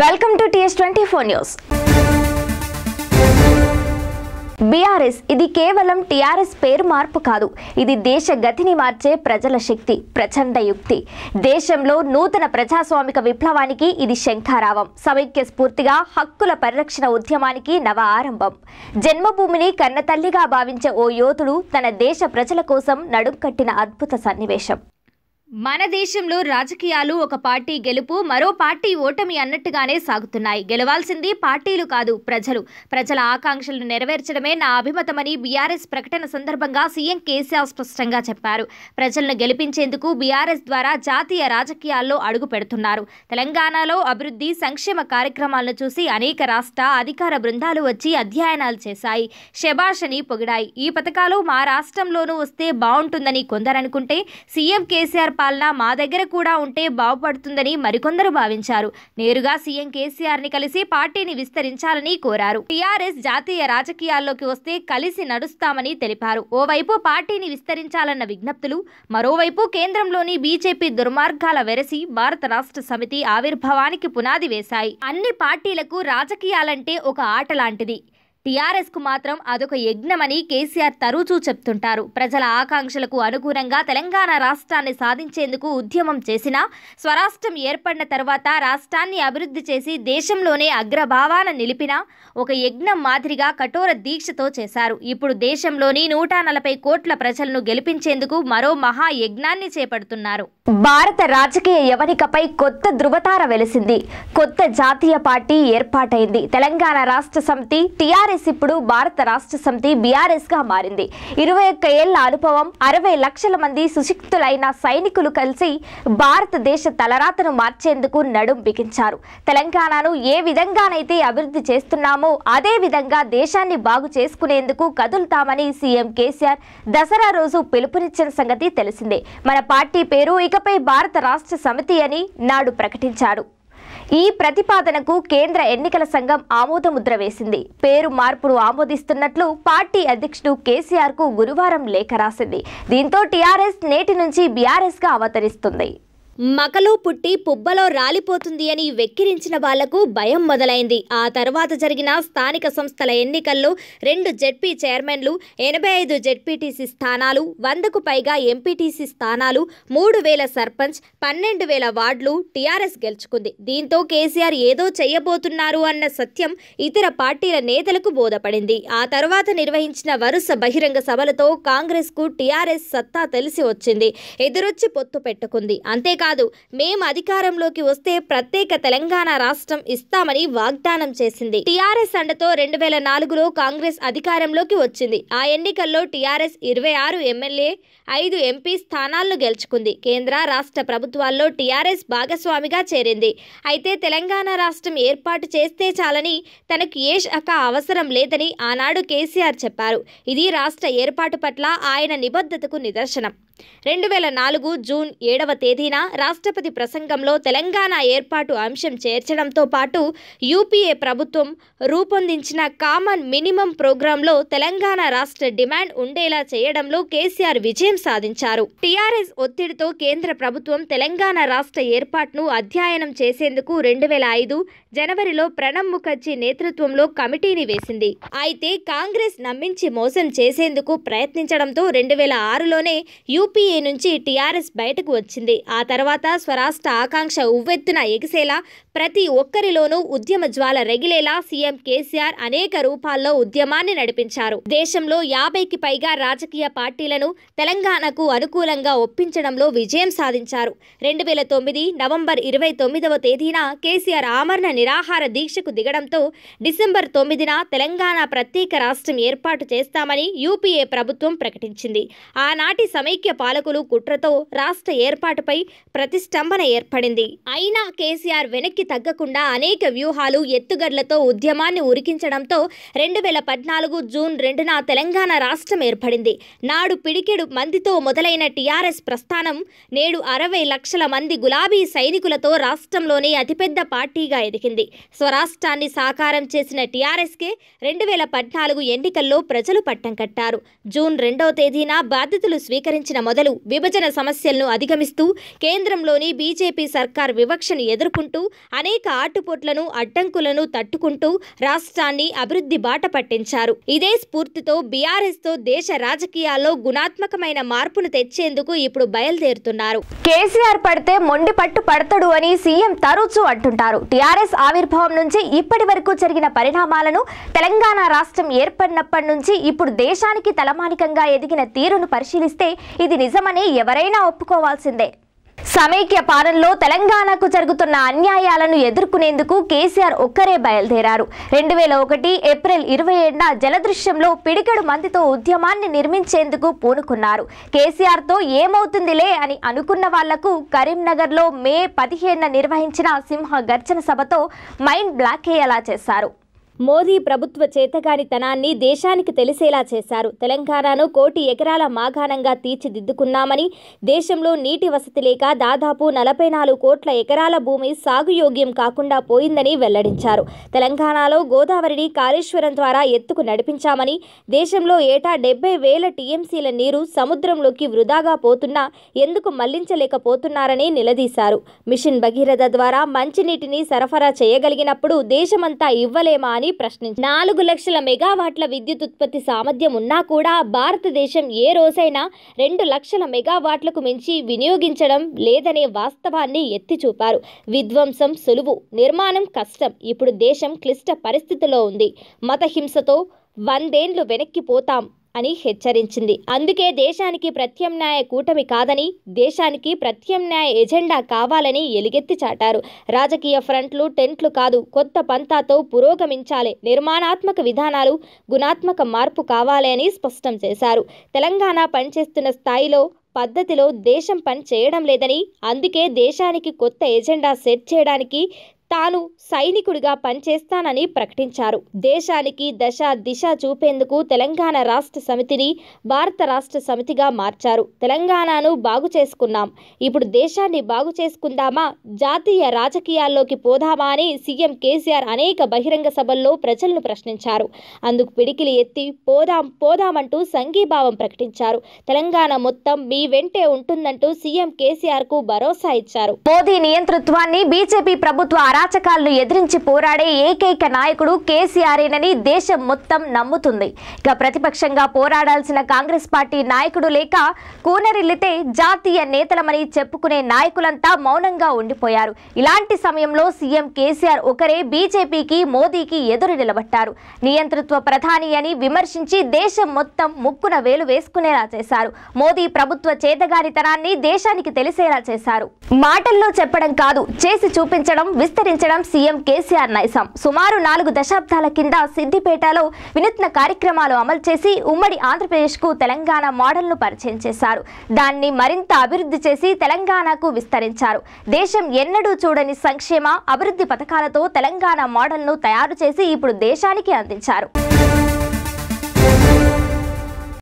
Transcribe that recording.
welcome to TS twenty four news BRS ఇది కేవలం TRS పేరు మార్పు కాదు ఇది దేశ గతిని మార్చే ప్రజల శక్తి ప్రచండ యుక్తి దేశంలో నూతన ప్రజాస్వామిక విప్లవానికి ఇది శంఖారావం సమైక్య స్ఫూర్తిగా హక్కుల పరిరక్షణ ఉద్యమానికి నవ ఆరంభం జన్మభూమిని కన్నతల్లిగా భావించే ఓ యోధుడు తన దేశ ప్రజల కోసం నడుంకట్టిన అద్భుత సన్నివేశం మన దేశంలో రాజకీయాలు ఒక పార్టీ గెలుపు మరో పార్టీ ఓటమి అన్నట్టుగానే సాగుతున్నాయి గెలవాల్సింది పార్టీలు కాదు ప్రజలు ప్రజల ఆకాంక్షలను నెరవేర్చడమే నా అభిమతమని బీఆర్ఎస్ ప్రకటన సందర్భంగా సీఎం కేసీఆర్ స్పష్టంగా చెప్పారు ప్రజలను గెలిపించేందుకు బీఆర్ఎస్ ద్వారా జాతీయ రాజకీయాల్లో అడుగు పెడుతున్నారు తెలంగాణలో అభివృద్ధి సంక్షేమ కార్యక్రమాలను చూసి అనేక రాష్ట్ర అధికార బృందాలు వచ్చి అధ్యయనాలు చేశాయి శభాషని పొగిడాయి ఈ పథకాలు మా రాష్ట్రంలోనూ వస్తే బాగుంటుందని కొందరనుకుంటే సీఎం కేసీఆర్ పరిపాలన మా దగ్గర కూడా ఉంటే బాగుపడుతుందని మరికొందరు భావించారు నేరుగా సీఎం కేసీఆర్ ని కలిసి పార్టీని విస్తరించాలని కోరారు టీఆర్ఎస్ జాతీయ రాజకీయాల్లోకి వస్తే కలిసి నడుస్తామని తెలిపారు ఓవైపు పార్టీని విస్తరించాలన్న విజ్ఞప్తులు మరోవైపు కేంద్రంలోని బీజేపీ దుర్మార్గాల వెరసి భారత రాష్ట్ర సమితి ఆవిర్భావానికి పునాది వేశాయి అన్ని పార్టీలకు రాజకీయాలంటే ఒక ఆట లాంటిది టీఆర్ఎస్కు మాత్రం అదొక యజ్ఞమని కేసీఆర్ తరుచూ చెప్తుంటారు ప్రజల ఆకాంక్షలకు అనుగుణంగా తెలంగాణ రాష్ట్రాన్ని సాధించేందుకు ఉద్యమం చేసినా స్వరాష్ట్రం ఏర్పడిన తర్వాత రాష్ట్రాన్ని అభివృద్ధి చేసి దేశంలోనే అగ్రభావాన నిలిపిన ఒక యజ్ఞం మాదిరిగా కఠోర దీక్షతో చేశారు ఇప్పుడు దేశంలోని నూట నలభై కోట్ల ప్రజలను గెలిపించేందుకు మరో మహా యజ్ఞాన్ని చేపడుతున్నారు భారత రాజకీయ యవనికపై కొత్త ధృవతార వెలిసింది కొత్త జాతీయ పార్టీ ఏర్పాటైంది తెలంగాణ రాష్ట్ర సమితి టిఆర్ బీఆర్ఎస్ ఇప్పుడు భారత రాష్ట్ర సమితి బీఆర్ఎస్ గా మారింది ఇరవై ఒక్క ఏళ్ల అనుభవం అరవై లక్షల మంది సుశిక్తులైన సైనికులు కలిసి భారతదేశ తలరాతను మార్చేందుకు నడుం బిగించారు తెలంగాణను ఏ విధంగానైతే అభివృద్ధి చేస్తున్నామో అదే విధంగా దేశాన్ని బాగు చేసుకునేందుకు కదులుతామని సీఎం కేసీఆర్ దసరా రోజు పిలుపునిచ్చిన సంగతి తెలిసిందే మన పార్టీ పేరు ఇకపై భారత రాష్ట్ర సమితి అని నాడు ప్రకటించారు ఈ ప్రతిపాదనకు కేంద్ర ఎన్నికల సంఘం ఆమోదముద్ర వేసింది పేరు మార్పును ఆమోదిస్తున్నట్లు పార్టీ అధ్యక్షుడు కేసీఆర్ కు గురువారం లేఖ రాసింది దీంతో టీఆర్ఎస్ నేటి నుంచి బీఆర్ఎస్ గా అవతరిస్తుంది మకలో పుట్టి పుబ్బలో రాలిపోతుంది అని వెక్కిరించిన వాళ్లకు భయం మొదలైంది ఆ తర్వాత జరిగిన స్థానిక సంస్థల ఎన్నికల్లో రెండు జెడ్పీ చైర్మన్లు ఎనభై ఐదు జెడ్పీటీసీ స్థానాలు వందకు పైగా ఎంపీటీసీ స్థానాలు మూడు వేల సర్పంచ్ పన్నెండు వేల వార్డులు టీఆర్ఎస్ గెలుచుకుంది దీంతో కేసీఆర్ ఏదో చేయబోతున్నారు అన్న సత్యం ఇతర పార్టీల నేతలకు బోధపడింది ఆ తర్వాత నిర్వహించిన వరుస బహిరంగ సభలతో కాంగ్రెస్కు టీఆర్ఎస్ సత్తా తెలిసి వచ్చింది ఎదురొచ్చి పొత్తు పెట్టుకుంది అంతే కాదు మేం అధికారంలోకి వస్తే ప్రత్యేక తెలంగాణ రాష్ట్రం ఇస్తామని వాగ్దానం చేసింది టీఆర్ఎస్ అండతో రెండు వేల నాలుగులో కాంగ్రెస్ అధికారంలోకి వచ్చింది ఆ ఎన్నికల్లో టీఆర్ఎస్ ఇరవై ఆరు ఎమ్మెల్యే ఐదు ఎంపీ స్థానాలను గెలుచుకుంది కేంద్ర రాష్ట్ర ప్రభుత్వాల్లో టీఆర్ఎస్ భాగస్వామిగా చేరింది అయితే తెలంగాణ రాష్ట్రం ఏర్పాటు చేస్తే చాలని తనకు ఏ శాఖ అవసరం లేదని ఆనాడు కేసీఆర్ చెప్పారు ఇది రాష్ట్ర ఏర్పాటు పట్ల ఆయన నిబద్ధతకు నిదర్శనం రెండు వేల నాలుగు జూన్ ఏడవ తేదీన రాష్ట్రపతి ప్రసంగంలో తెలంగాణ ఏర్పాటు అంశం చేర్చడంతో పాటు యూపీఏ ప్రభుత్వం రూపొందించిన కామన్ మినిమం ప్రోగ్రాంలో తెలంగాణ రాష్ట్ర డిమాండ్ ఉండేలా చేయడంలో కేసీఆర్ విజయం సాధించారు టీఆర్ఎస్ ఒత్తిడితో కేంద్ర ప్రభుత్వం తెలంగాణ రాష్ట్ర ఏర్పాటును అధ్యయనం చేసేందుకు రెండు వేల ఐదు జనవరిలో ప్రణబ్ ముఖర్జీ నేతృత్వంలో కమిటీని వేసింది అయితే కాంగ్రెస్ నమ్మించి మోసం చేసేందుకు ప్రయత్నించడంతో రెండు వేల ఆరులోనే యూపీఏ నుంచి టీఆర్ఎస్ బయటకు వచ్చింది ఆ తర్వాత తర్వాత స్వరాష్ట్ర ఆకాంక్ష ఉవ్వెత్తున ఎగిసేలా ప్రతి ఒక్కరిలోనూ ఉద్యమ జ్వాల రెగిలేలా సీఎం కేసీఆర్ అనేక రూపాల్లో ఉద్యమాన్ని నడిపించారు దేశంలో యాభైకి పైగా రాజకీయ పార్టీలను తెలంగాణకు అనుకూలంగా ఒప్పించడంలో విజయం సాధించారు రెండు వేల తొమ్మిది నవంబర్ ఇరవై తొమ్మిదవ తేదీన కేసీఆర్ ఆమరణ నిరాహార దీక్షకు దిగడంతో డిసెంబర్ తొమ్మిదిన తెలంగాణ ప్రత్యేక రాష్ట్రం ఏర్పాటు చేస్తామని యూపీఏ ప్రభుత్వం ప్రకటించింది ఆనాటి సమైక్య పాలకులు కుట్రతో రాష్ట్ర ఏర్పాటుపై ప్రతిష్టంభన ఏర్పడింది అయినా కేసీఆర్ వెనక్కి తగ్గకుండా అనేక వ్యూహాలు ఎత్తుగడ్లతో ఉద్యమాన్ని ఉరికించడంతో రెండు వేల పద్నాలుగు జూన్ రెండున తెలంగాణ రాష్ట్రం ఏర్పడింది నాడు పిడికెడు మందితో మొదలైన టీఆర్ఎస్ ప్రస్థానం నేడు అరవై లక్షల మంది గులాబీ సైనికులతో రాష్ట్రంలోనే అతిపెద్ద పార్టీగా ఎదిగింది స్వరాష్ట్రాన్ని సాకారం చేసిన టీఆర్ఎస్కే రెండు వేల పద్నాలుగు ఎన్నికల్లో ప్రజలు పట్టం కట్టారు జూన్ రెండవ తేదీన బాధ్యతలు స్వీకరించిన మొదలు విభజన సమస్యలను అధిగమిస్తూ కేంద్ర కేంద్రంలోని బీజేపీ సర్కార్ వివక్షను ఎదుర్కొంటూ అనేక ఆటుపోట్లను అడ్డంకులను తట్టుకుంటూ రాష్ట్రాన్ని అభివృద్ధి బాట పట్టించారు ఇదే స్ఫూర్తితో బీఆర్ఎస్తో దేశ రాజకీయాల్లో గుణాత్మకమైన మార్పును తెచ్చేందుకు ఇప్పుడు బయలుదేరుతున్నారు కేసీఆర్ పడితే మొండి పట్టు పడతాడు అని సీఎం తరచూ అంటుంటారు టీఆర్ఎస్ ఆవిర్భావం నుంచి ఇప్పటి వరకు జరిగిన పరిణామాలను తెలంగాణ రాష్ట్రం ఏర్పడినప్పటి నుంచి ఇప్పుడు దేశానికి తలమానికంగా ఎదిగిన తీరును పరిశీలిస్తే ఇది నిజమని ఎవరైనా ఒప్పుకోవాల్సిందే సమైక్య పాలనలో తెలంగాణకు జరుగుతున్న అన్యాయాలను ఎదుర్కొనేందుకు కేసీఆర్ ఒక్కరే బయలుదేరారు రెండు వేల ఒకటి ఏప్రిల్ ఇరవై ఏడున జలదృశ్యంలో పిడికెడు మందితో ఉద్యమాన్ని నిర్మించేందుకు పూనుకున్నారు కేసీఆర్తో ఏమవుతుందిలే అని అనుకున్న వాళ్లకు కరీంనగర్లో మే పదిహేడున నిర్వహించిన సింహ గర్జన సభతో మైండ్ బ్లాక్ అయ్యేలా చేశారు మోదీ ప్రభుత్వ చేతగానితనాన్ని దేశానికి తెలిసేలా చేశారు తెలంగాణను కోటి ఎకరాల మాగాణంగా తీర్చిదిద్దుకున్నామని దేశంలో నీటి వసతి లేక దాదాపు నలభై నాలుగు కోట్ల ఎకరాల భూమి సాగుయోగ్యం కాకుండా పోయిందని వెల్లడించారు తెలంగాణలో గోదావరిని కాళేశ్వరం ద్వారా ఎత్తుకు నడిపించామని దేశంలో ఏటా డెబ్బై వేల టీఎంసీల నీరు సముద్రంలోకి వృధాగా పోతున్నా ఎందుకు మళ్లించలేకపోతున్నారని నిలదీశారు మిషన్ భగీరథ ద్వారా మంచినీటిని సరఫరా చేయగలిగినప్పుడు దేశమంతా ఇవ్వలేమా అని అని ప్రశ్నించారు నాలుగు లక్షల మెగావాట్ల విద్యుత్ ఉత్పత్తి సామర్థ్యం ఉన్నా కూడా భారతదేశం ఏ రోజైనా రెండు లక్షల మెగావాట్లకు మించి వినియోగించడం లేదనే వాస్తవాన్ని ఎత్తి చూపారు విధ్వంసం సులువు నిర్మాణం కష్టం ఇప్పుడు దేశం క్లిష్ట పరిస్థితిలో ఉంది మతహింసతో వందేండ్లు వెనక్కిపోతాం అని హెచ్చరించింది అందుకే దేశానికి ప్రత్యామ్నాయ కూటమి కాదని దేశానికి ప్రత్యామ్నాయ ఎజెండా కావాలని ఎలుగెత్తి చాటారు రాజకీయ ఫ్రంట్లు టెంట్లు కాదు కొత్త పంతాతో పురోగమించాలి నిర్మాణాత్మక విధానాలు గుణాత్మక మార్పు కావాలి అని స్పష్టం చేశారు తెలంగాణ పనిచేస్తున్న స్థాయిలో పద్ధతిలో దేశం పని చేయడం లేదని అందుకే దేశానికి కొత్త ఎజెండా సెట్ చేయడానికి తాను సైనికుడిగా పనిచేస్తానని ప్రకటించారు దేశానికి దశ దిశ చూపేందుకు తెలంగాణ రాష్ట్ర సమితిని భారత రాష్ట్ర సమితిగా మార్చారు తెలంగాణను బాగు చేసుకున్నాం ఇప్పుడు దేశాన్ని బాగు చేసుకుందామా జాతీయ రాజకీయాల్లోకి పోదామా అని సీఎం కేసీఆర్ అనేక బహిరంగ సభల్లో ప్రజలను ప్రశ్నించారు అందుకు పిడికిలి ఎత్తి పోదాం పోదామంటూ సంఘీభావం ప్రకటించారు తెలంగాణ మొత్తం మీ వెంటే ఉంటుందంటూ సీఎం కేసీఆర్ కు భరోసా ఇచ్చారు మోదీ నియంతృత్వాన్ని బీజేపీ ప్రభుత్వ అరాచకాలను ఎదిరించి పోరాడే ఏకైక నాయకుడు కేసీఆర్ఏనని దేశం మొత్తం నమ్ముతుంది ఇక ప్రతిపక్షంగా పోరాడాల్సిన కాంగ్రెస్ పార్టీ నాయకుడు లేక కూనరిల్లితే జాతీయ నేతలమని చెప్పుకునే నాయకులంతా మౌనంగా ఉండిపోయారు ఇలాంటి సమయంలో సీఎం కేసీఆర్ ఒకరే బీజేపీకి మోదీకి ఎదురు నిలబట్టారు నియంతృత్వ ప్రధాని అని విమర్శించి దేశం మొత్తం ముక్కున వేలు వేసుకునేలా చేశారు మోదీ ప్రభుత్వ చేతగానితనాన్ని దేశానికి తెలిసేలా చేశారు మాటల్లో చెప్పడం కాదు చేసి చూపించడం విస్తరి ప్రారంభించడం సీఎం కేసీఆర్ నైసం సుమారు నాలుగు దశాబ్దాల కింద సిద్దిపేటలో వినూత్న కార్యక్రమాలు అమలు చేసి ఉమ్మడి ఆంధ్రప్రదేశ్కు తెలంగాణ మోడల్ను పరిచయం చేశారు దాన్ని మరింత అభివృద్ధి చేసి తెలంగాణకు విస్తరించారు దేశం ఎన్నడూ చూడని సంక్షేమ అభివృద్ధి పథకాలతో తెలంగాణ మోడల్ను తయారు చేసి ఇప్పుడు దేశానికి అందించారు